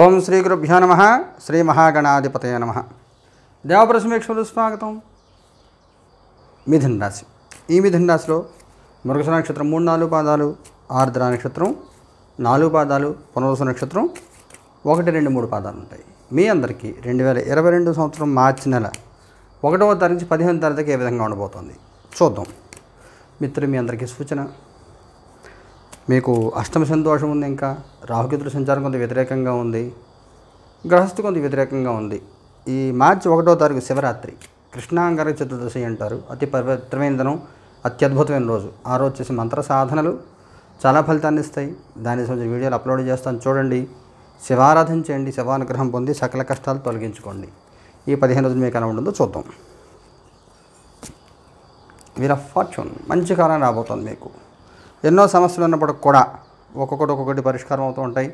ఓం శ్రీ గురుభ్యో నమ శ్రీ మహాగణాధిపతయ నమ దేవప్రసమీక్షలు స్వాగతం మిథున రాశి ఈ మిథున రాశిలో మృగశ నక్షత్రం మూడు నాలుగు పాదాలు ఆర్ద్ర నక్షత్రం నాలుగు పాదాలు పునర్వస నక్షత్రం ఒకటి రెండు మూడు పాదాలు ఉంటాయి మీ అందరికీ రెండు వేల ఇరవై రెండు సంవత్సరం మార్చి నెల ఒకటవ నుంచి పదిహేను తరగతికి ఏ విధంగా ఉండబోతోంది చూద్దాం మిత్రులు మీ అందరికీ సూచన మీకు అష్టమ సంతోషం ఉంది ఇంకా రాహుకేతుల సంచారం కొంత వ్యతిరేకంగా ఉంది గ్రహస్థు కొంత వ్యతిరేకంగా ఉంది ఈ మార్చి ఒకటో తారీఖు శివరాత్రి కృష్ణాంగర చతుర్దశి అంటారు అతి పవిత్రమైన దినం అత్యద్భుతమైన రోజు ఆ రోజు చేసే మంత్ర సాధనలు చాలా ఫలితాన్ని ఇస్తాయి దానికి సంబంధించిన వీడియోలు అప్లోడ్ చేస్తాను చూడండి శివారాధన చేయండి శివానుగ్రహం పొంది సకల కష్టాలు తొలగించుకోండి ఈ పదిహేను రోజులు మీకు ఎలా ఉంటుందో చూద్దాం వీర ఫార్చ్యూన్ మంచి కాలం రాబోతుంది మీకు ఎన్నో సమస్యలు ఉన్నప్పటికి కూడా ఒక్కొక్కటి ఒక్కొక్కటి పరిష్కారం అవుతూ ఉంటాయి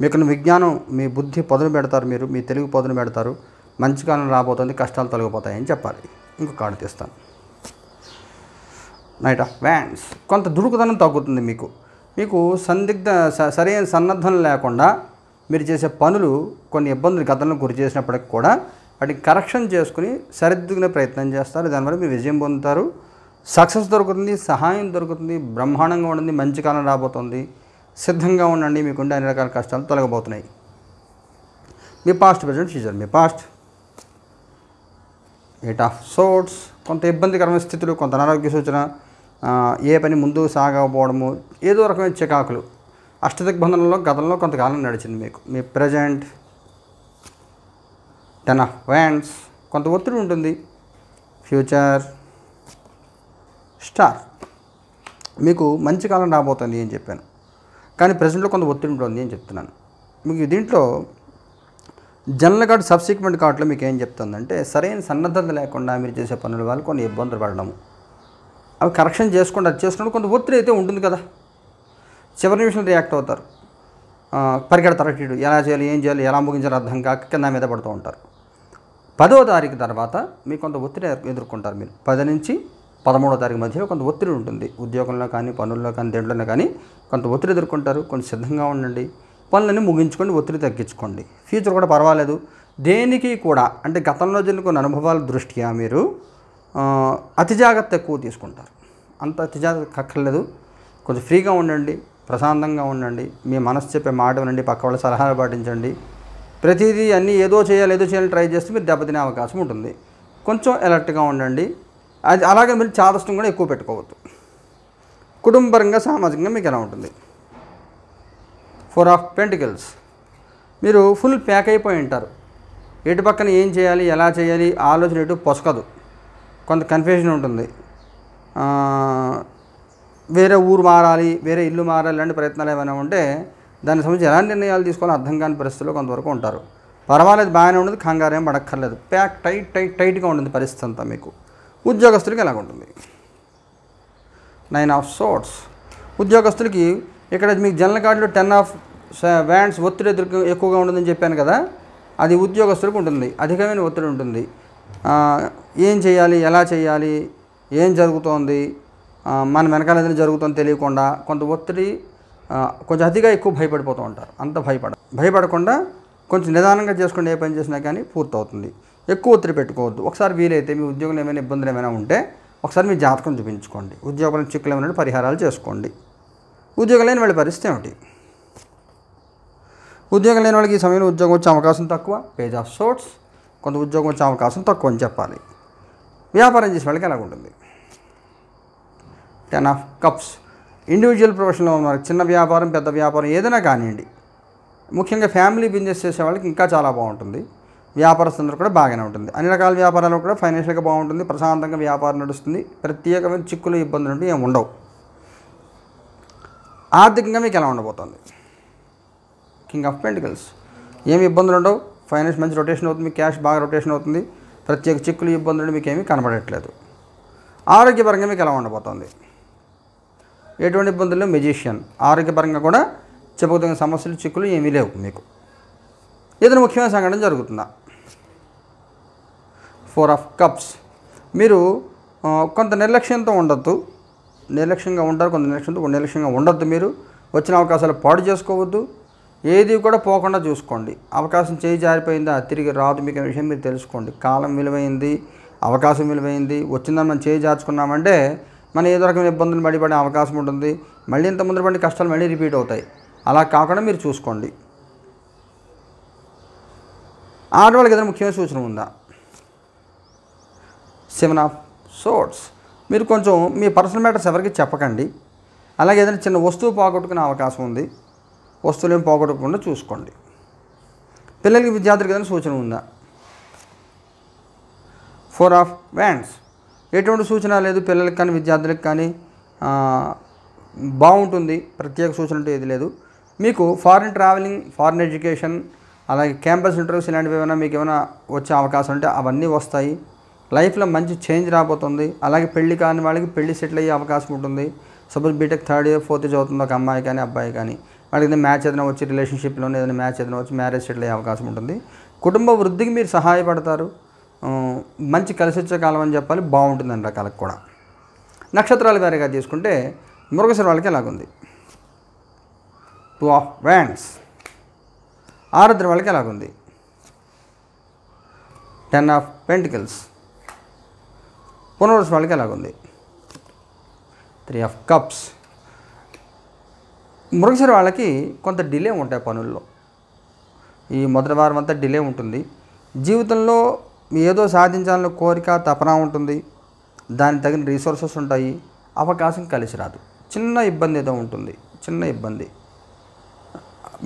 మీకు విజ్ఞానం మీ బుద్ధి పొదలు పెడతారు మీరు మీ తెలుగు పొదలు పెడతారు మంచి కాలం రాబోతుంది కష్టాలు తొలగిపోతాయని చెప్పాలి ఇంకొక కార్డు తీస్తాను నైట్ ఆఫ్ వ్యాండ్స్ కొంత దుడుకుదనం తగ్గుతుంది మీకు మీకు సందిగ్ధ సరైన సన్నద్ధం లేకుండా మీరు చేసే పనులు కొన్ని ఇబ్బందులు గతంలో గురి చేసినప్పటికి కూడా వాటిని కరెక్షన్ చేసుకుని సరిదిద్దుకునే ప్రయత్నం చేస్తారు దానివల్ల మీరు విజయం పొందుతారు సక్సెస్ దొరుకుతుంది సహాయం దొరుకుతుంది బ్రహ్మాండంగా ఉంటుంది మంచి కాలం రాబోతుంది సిద్ధంగా ఉండండి మీకుండే అన్ని రకాల కష్టాలు తొలగబోతున్నాయి మీ పాస్ట్ ప్రజెంట్ ఫ్యూచర్ మీ పాస్ట్ ఎయిట్ ఆఫ్ సోట్స్ కొంత ఇబ్బందికరమైన స్థితులు కొంత అనారోగ్య సూచన ఏ పని ముందు సాగకపోవడము ఏదో రకమైన చికాకులు అష్టదిగ్బంధనంలో గతంలో కొంతకాలం నడిచింది మీకు మీ ప్రజెంట్ టెన్ ఆఫ్ వ్యాండ్స్ కొంత ఒత్తిడి ఉంటుంది ఫ్యూచర్ స్టార్ మీకు మంచి కాలం రాబోతుంది అని చెప్పాను కానీ ప్రజెంట్లో కొంత ఒత్తిడి ఉంటుంది అని చెప్తున్నాను మీకు దీంట్లో జనరల్ కార్డు సబ్సిక్వెంట్ కార్డులో మీకు ఏం చెప్తుందంటే సరైన సన్నద్ధత లేకుండా మీరు చేసే పనుల వల్ల కొన్ని ఇబ్బందులు పడడము అవి కరెక్షన్ చేసుకుంటూ అది చేసుకున్నప్పుడు కొంత ఒత్తిడి అయితే ఉంటుంది కదా చివరి నిమిషం రియాక్ట్ అవుతారు పరిగెడతారు అటు ఎలా చేయాలి ఏం చేయాలి ఎలా ముగించాలి అర్థం కాక కింద మీద పడుతూ ఉంటారు పదో తారీఖు తర్వాత మీకు కొంత ఒత్తిడి ఎదుర్కొంటారు మీరు పది నుంచి పదమూడో తారీఖు మధ్యలో కొంత ఒత్తిడి ఉంటుంది ఉద్యోగంలో కానీ పనుల్లో కానీ దేంట్లోనే కానీ కొంత ఒత్తిడి ఎదుర్కొంటారు కొంచెం సిద్ధంగా ఉండండి పనులన్నీ ముగించుకోండి ఒత్తిడి తగ్గించుకోండి ఫ్యూచర్ కూడా పర్వాలేదు దేనికి కూడా అంటే గతంలో జరుగుకున్న అనుభవాల దృష్ట్యా మీరు అతి జాగ్రత్త ఎక్కువ తీసుకుంటారు అంత అతి జాగ్రత్త కక్కర్లేదు కొంచెం ఫ్రీగా ఉండండి ప్రశాంతంగా ఉండండి మీ మనసు చెప్పే మాట వినండి పక్క వాళ్ళ సలహాలు పాటించండి ప్రతిదీ అన్నీ ఏదో చేయాలి ఏదో చేయాలని ట్రై చేస్తే మీరు దెబ్బతినే అవకాశం ఉంటుంది కొంచెం అలర్ట్గా ఉండండి అది అలాగే మీరు ఇష్టం కూడా ఎక్కువ పెట్టుకోవద్దు కుటుంబరంగా సామాజికంగా మీకు ఎలా ఉంటుంది ఫోర్ ఆఫ్ పెంటికల్స్ మీరు ఫుల్ ప్యాక్ అయిపోయి ఉంటారు ఎటు పక్కన ఏం చేయాలి ఎలా చేయాలి ఆలోచన ఎటు పొసకదు కొంత కన్ఫ్యూజన్ ఉంటుంది వేరే ఊరు మారాలి వేరే ఇల్లు మారాలి లాంటి ప్రయత్నాలు ఏమైనా ఉంటే దానికి సంబంధించి ఎలా నిర్ణయాలు తీసుకోవాలో అర్థం కాని పరిస్థితుల్లో కొంతవరకు ఉంటారు పర్వాలేదు బాగానే ఉండదు కంగారేం పడక్కర్లేదు ప్యాక్ టైట్ టైట్ టైట్గా ఉంటుంది పరిస్థితి అంతా మీకు ఉద్యోగస్తులకి ఉంటుంది నైన్ ఆఫ్ సోట్స్ ఉద్యోగస్తులకి ఇక్కడ మీకు జనరల్ కార్డులో టెన్ ఆఫ్ వ్యాండ్స్ ఒత్తిడి ఎక్కువగా ఉంటుందని చెప్పాను కదా అది ఉద్యోగస్తులకు ఉంటుంది అధికమైన ఒత్తిడి ఉంటుంది ఏం చేయాలి ఎలా చేయాలి ఏం జరుగుతోంది మన వెనకాల ఏదైనా జరుగుతుందో తెలియకుండా కొంత ఒత్తిడి కొంచెం అతిగా ఎక్కువ భయపడిపోతూ ఉంటారు అంత భయపడ భయపడకుండా కొంచెం నిదానంగా చేసుకుంటే ఏ పని చేసినా కానీ పూర్తవుతుంది ఎక్కువ ఒత్తిడి పెట్టుకోవద్దు ఒకసారి వీలైతే మీ ఉద్యోగులు ఏమైనా ఇబ్బందులు ఏమైనా ఉంటే ఒకసారి మీ జాతకం చూపించుకోండి ఉద్యోగులను చిక్కులు ఏమైనా పరిహారాలు చేసుకోండి ఉద్యోగం లేని వాళ్ళ పరిస్థితి ఏమిటి ఉద్యోగం లేని వాళ్ళకి ఈ సమయంలో ఉద్యోగం వచ్చే అవకాశం తక్కువ పేజ్ ఆఫ్ సోట్స్ కొంత ఉద్యోగం వచ్చే అవకాశం తక్కువ అని చెప్పాలి వ్యాపారం చేసే వాళ్ళకి ఎలా ఉంటుంది టెన్ ఆఫ్ కప్స్ ఇండివిజువల్ ప్రొఫెషన్లో వాళ్ళకి చిన్న వ్యాపారం పెద్ద వ్యాపారం ఏదైనా కానివ్వండి ముఖ్యంగా ఫ్యామిలీ బిజినెస్ చేసే వాళ్ళకి ఇంకా చాలా బాగుంటుంది వ్యాపారస్తులందరూ కూడా బాగానే ఉంటుంది అన్ని రకాల వ్యాపారాలు కూడా ఫైనాన్షియల్గా బాగుంటుంది ప్రశాంతంగా వ్యాపారం నడుస్తుంది ప్రత్యేకమైన చిక్కులు ఇబ్బందులు అంటే ఏమి ఉండవు ఆర్థికంగా మీకు ఎలా ఉండబోతుంది కింగ్ ఆఫ్ పెంటికల్స్ ఏమి ఇబ్బందులు ఉండవు ఫైనాన్స్ మంచి రొటేషన్ అవుతుంది మీకు క్యాష్ బాగా రొటేషన్ అవుతుంది ప్రత్యేక చిక్కులు ఇబ్బందులు మీకు ఏమీ కనబడట్లేదు ఆరోగ్యపరంగా మీకు ఎలా ఉండబోతుంది ఎటువంటి ఇబ్బందులు మెజిషియన్ ఆరోగ్యపరంగా కూడా చెప్పుకోదగిన సమస్యలు చిక్కులు ఏమీ లేవు మీకు ఏదైనా ముఖ్యమైన సంఘటన జరుగుతుందా ఫోర్ ఆఫ్ కప్స్ మీరు కొంత నిర్లక్ష్యంతో ఉండొద్దు నిర్లక్ష్యంగా ఉంటారు కొంత నిర్లక్ష్యంతో నిర్లక్ష్యంగా ఉండొద్దు మీరు వచ్చిన అవకాశాలు పాడు చేసుకోవద్దు ఏది కూడా పోకుండా చూసుకోండి అవకాశం చేయి జారిపోయిందా తిరిగి రాదు మీకు విషయం మీరు తెలుసుకోండి కాలం విలువైంది అవకాశం విలువైంది వచ్చిందని మనం చేయి జార్చుకున్నామంటే మనం ఏదో రకమైన ఇబ్బందులు పడిపడే అవకాశం ఉంటుంది మళ్ళీ ఇంత ముందు పడిన కష్టాలు మళ్ళీ రిపీట్ అవుతాయి అలా కాకుండా మీరు చూసుకోండి ఆడవాళ్ళకి ఏదైనా ముఖ్యమైన సూచన ఉందా సెవెన్ ఆఫ్ సోర్ట్స్ మీరు కొంచెం మీ పర్సనల్ మ్యాటర్స్ ఎవరికి చెప్పకండి అలాగే ఏదైనా చిన్న వస్తువు పోగొట్టుకునే అవకాశం ఉంది వస్తువులు ఏం పోగొట్టుకోకుండా చూసుకోండి పిల్లలకి విద్యార్థులకి ఏదైనా సూచన ఉందా ఫోర్ ఆఫ్ వ్యాండ్స్ ఎటువంటి సూచన లేదు పిల్లలకి కానీ విద్యార్థులకు కానీ బాగుంటుంది ప్రత్యేక సూచన అంటే ఏది లేదు మీకు ఫారిన్ ట్రావెలింగ్ ఫారిన్ ఎడ్యుకేషన్ అలాగే క్యాంపస్ ఇంటర్వ్యూస్ ఇలాంటివి ఏమైనా మీకు ఏమైనా వచ్చే అవకాశం ఉంటే అవన్నీ వస్తాయి లైఫ్లో మంచి చేంజ్ రాబోతుంది అలాగే పెళ్లి కాని వాళ్ళకి పెళ్లి సెటిల్ అయ్యే అవకాశం ఉంటుంది suppose B Tech third year fourth year అవుతుంది ఒక అమ్మాయి కానీ అబ్బాయి కానీ వాళ్ళకి ఏదైనా మ్యాచ్ ఏదైనా వచ్చి రిలేషన్షిప్లోనే ఏదైనా మ్యాచ్ ఏదైనా వచ్చి మ్యారేజ్ సెటిల్ అయ్యే అవకాశం ఉంటుంది కుటుంబ వృద్ధికి మీరు సహాయపడతారు మంచి కలిసి వచ్చే కాలం అని చెప్పాలి బాగుంటుంది అన్ని రకాలకు కూడా నక్షత్రాలు వేరేగా తీసుకుంటే మృగశిర వాళ్ళకి ఎలాగుంది టూ ఆఫ్ వ్యాండ్స్ ఆరుద్ర వాళ్ళకి ఎలాగుంది టెన్ ఆఫ్ పెంటికల్స్ పునరుష వాళ్ళకి అలాగుంది త్రీ ఆఫ్ కప్స్ మృగశిర వాళ్ళకి కొంత డిలే ఉంటాయి పనుల్లో ఈ మొదటి వారం అంతా డిలే ఉంటుంది జీవితంలో ఏదో సాధించాలని కోరిక తపన ఉంటుంది దానికి తగిన రీసోర్సెస్ ఉంటాయి అవకాశం కలిసి రాదు చిన్న ఇబ్బంది ఏదో ఉంటుంది చిన్న ఇబ్బంది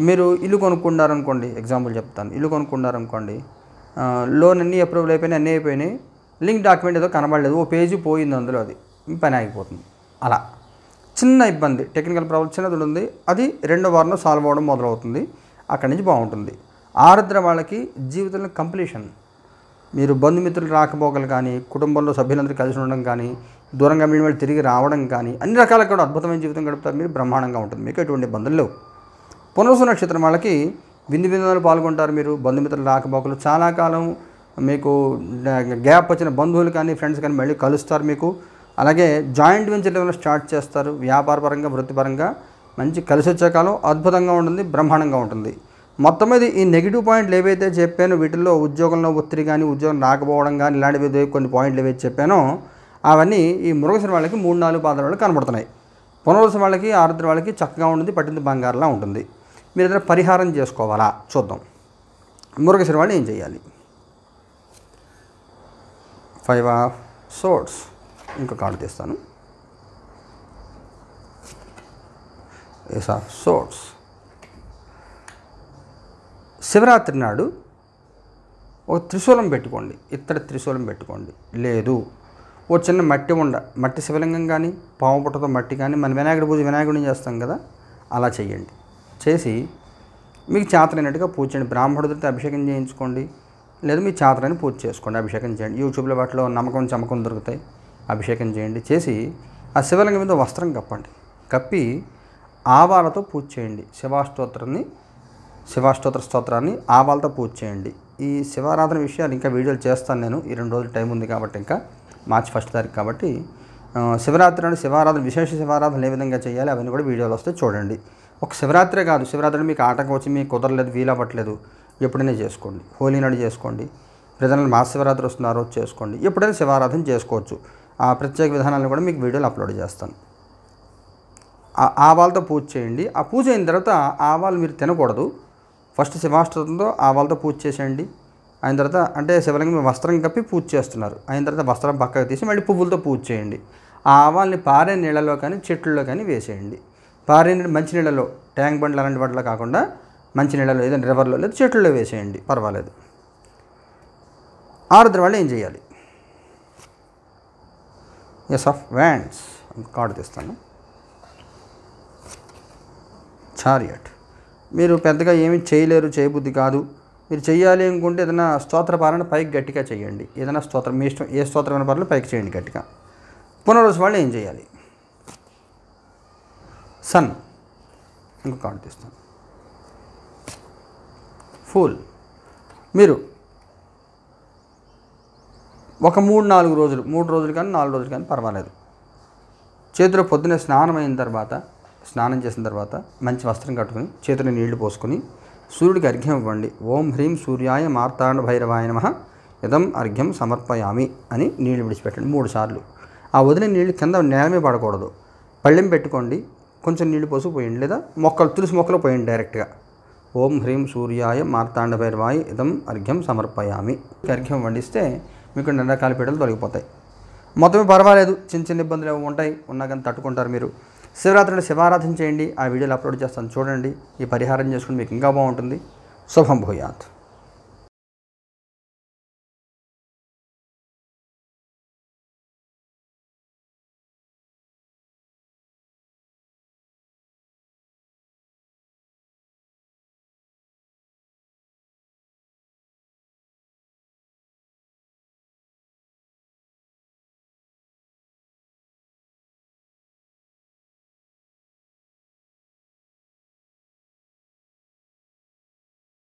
మీరు ఇల్లు కొనుక్కున్నారనుకోండి ఎగ్జాంపుల్ చెప్తాను ఇల్లు కొనుక్కున్నారనుకోండి లోన్ అన్నీ అప్రూవల్ అయిపోయినాయి అన్నీ అయిపోయినాయి లింక్ డాక్యుమెంట్ ఏదో కనబడలేదు ఓ పేజీ పోయింది అందులో అది పని ఆగిపోతుంది అలా చిన్న ఇబ్బంది టెక్నికల్ ప్రాబ్లం చిన్నది ఉంది అది రెండో వారంలో సాల్వ్ అవ్వడం మొదలవుతుంది అక్కడి నుంచి బాగుంటుంది ఆరుద్ర వాళ్ళకి జీవితంలో కంప్లీషన్ మీరు బంధుమిత్రులు రాకపోకలు కానీ కుటుంబంలో సభ్యులందరూ కలిసి ఉండడం కానీ దూరంగా మీ వాళ్ళు తిరిగి రావడం కానీ అన్ని రకాల కూడా అద్భుతమైన జీవితం గడుపుతారు మీరు బ్రహ్మాండంగా ఉంటుంది మీకు ఎటువంటి ఇబ్బందులు లేవు పునరుసు నక్షత్రం వాళ్ళకి విందు విందులు పాల్గొంటారు మీరు బంధుమిత్రులు రాకపోకలు చాలా కాలం మీకు గ్యాప్ వచ్చిన బంధువులు కానీ ఫ్రెండ్స్ కానీ మళ్ళీ కలుస్తారు మీకు అలాగే జాయింట్ వెంచర్ లెవెల్ స్టార్ట్ చేస్తారు వ్యాపారపరంగా వృత్తిపరంగా మంచి కలిసి వచ్చే కాలం అద్భుతంగా ఉంటుంది బ్రహ్మాండంగా ఉంటుంది మొత్తం మీద ఈ నెగిటివ్ పాయింట్లు ఏవైతే చెప్పానో వీటిల్లో ఉద్యోగంలో ఒత్తిడి కానీ ఉద్యోగం రాకపోవడం కానీ ఇలాంటివి కొన్ని పాయింట్లు ఏవైతే చెప్పానో అవన్నీ ఈ మృగసిన వాళ్ళకి మూడు నాలుగు పాదాల వాళ్ళు కనబడుతున్నాయి పునర్వసం వాళ్ళకి ఆరుద్ర వాళ్ళకి చక్కగా ఉంటుంది పట్టింది బంగారంలా ఉంటుంది మీరు ఏదైనా పరిహారం చేసుకోవాలా చూద్దాం మురుగసిన వాళ్ళు ఏం చేయాలి ఫైవ్ ఆఫ్ సోర్ట్స్ ఇంకా కార్డు తీస్తాను ఎస్ ఆఫ్ సోర్ట్స్ శివరాత్రి నాడు ఒక త్రిశూలం పెట్టుకోండి ఇత్తడి త్రిశూలం పెట్టుకోండి లేదు ఓ చిన్న మట్టి ఉండ మట్టి శివలింగం కానీ పాము పుట్టతో మట్టి కానీ మన వినాయకుడి పూజ వినాయకుడిని చేస్తాం కదా అలా చేయండి చేసి మీకు చేతలైనట్టుగా పూజ చేయండి బ్రాహ్మణుడితో అభిషేకం చేయించుకోండి లేదు మీ చాతరని పూజ చేసుకోండి అభిషేకం చేయండి యూట్యూబ్లో వాటిలో నమ్మకం చమకం దొరుకుతాయి అభిషేకం చేయండి చేసి ఆ శివలింగం మీద వస్త్రం కప్పండి కప్పి ఆవాలతో పూజ చేయండి శివాస్తోత్రాన్ని శివాస్తోత్ర స్తోత్రాన్ని ఆవాలతో పూజ చేయండి ఈ శివారాధన విషయాలు ఇంకా వీడియోలు చేస్తాను నేను ఈ రెండు రోజులు టైం ఉంది కాబట్టి ఇంకా మార్చి ఫస్ట్ తారీఖు కాబట్టి శివరాత్రి అంటే శివారాధన విశేష శివారాధనలు ఏ విధంగా చేయాలి అవన్నీ కూడా వీడియోలు వస్తే చూడండి ఒక శివరాత్రే కాదు శివరాత్రి మీకు ఆటంకం వచ్చి మీకు కుదరలేదు వీలు అవ్వట్లేదు ఎప్పుడైనా చేసుకోండి హోలీ నాడు చేసుకోండి ప్రజలను మహాశివరాత్రి వస్తున్న రోజు చేసుకోండి ఎప్పుడైనా శివారాధన చేసుకోవచ్చు ఆ ప్రత్యేక విధానాలను కూడా మీకు వీడియోలు అప్లోడ్ చేస్తాను ఆవాలతో పూజ చేయండి ఆ పూజ అయిన తర్వాత ఆవాలు మీరు తినకూడదు ఫస్ట్ శివాష్టంతో ఆవాలతో పూజ చేసేయండి అయిన తర్వాత అంటే శివలింగం వస్త్రం కప్పి పూజ చేస్తున్నారు అయిన తర్వాత వస్త్రం పక్కకు తీసి మళ్ళీ పువ్వులతో పూజ చేయండి ఆ ఆవాల్ని పారే నీళ్ళలో కానీ చెట్లలో కానీ వేసేయండి పారే మంచి నీళ్ళలో ట్యాంక్ బండ్లు అలాంటి వాటిలో కాకుండా మంచి నీళ్ళలో ఏదైనా రివర్లో లేదు చెట్లలో వేసేయండి పర్వాలేదు ఆరుద్ర వాళ్ళు ఏం చేయాలి ఎస్ ఆఫ్ వ్యాండ్స్ కార్డు తీస్తాను చారియట్ మీరు పెద్దగా ఏమి చేయలేరు చేయబుద్ధి కాదు మీరు చేయాలి అనుకుంటే ఏదైనా స్తోత్ర పాలన పైకి గట్టిగా చేయండి ఏదైనా స్తోత్రం మీ ఇష్టం ఏ స్తోత్రమైన పాలన పైకి చేయండి గట్టిగా పునరుసు వాళ్ళు ఏం చేయాలి సన్ ఇంకొక కార్డు తీస్తాను ఫూల్ మీరు ఒక మూడు నాలుగు రోజులు మూడు రోజులు కానీ నాలుగు రోజులు కానీ పర్వాలేదు చేతిలో పొద్దునే స్నానం అయిన తర్వాత స్నానం చేసిన తర్వాత మంచి వస్త్రం కట్టుకుని చేతిలో నీళ్లు పోసుకొని సూర్యుడికి అర్ఘ్యం ఇవ్వండి ఓం హ్రీం సూర్యాయ మార్తాండ భైరవాయ నమ ఇదం అర్ఘ్యం సమర్పయామి అని నీళ్లు విడిచిపెట్టండి మూడు సార్లు ఆ వదిలిన నీళ్లు కింద నేలమే పడకూడదు పళ్ళెం పెట్టుకోండి కొంచెం నీళ్లు పోసి లేదా మొక్కలు తులసి మొక్కలు పోయండి డైరెక్ట్గా ఓం హ్రీం సూర్యాయ మార్తాండ ఇదం అర్ఘ్యం సమర్పయామి అర్ఘ్యం వండిస్తే మీకు రెండు రకాల పీడలు తొలగిపోతాయి మొత్తం పర్వాలేదు చిన్న చిన్న ఇబ్బందులు ఏమో ఉంటాయి ఉన్నా కానీ తట్టుకుంటారు మీరు శివరాత్రిని శివారాధన చేయండి ఆ వీడియోలు అప్లోడ్ చేస్తాను చూడండి ఈ పరిహారం చేసుకుని మీకు ఇంకా బాగుంటుంది శుభం భూయాత్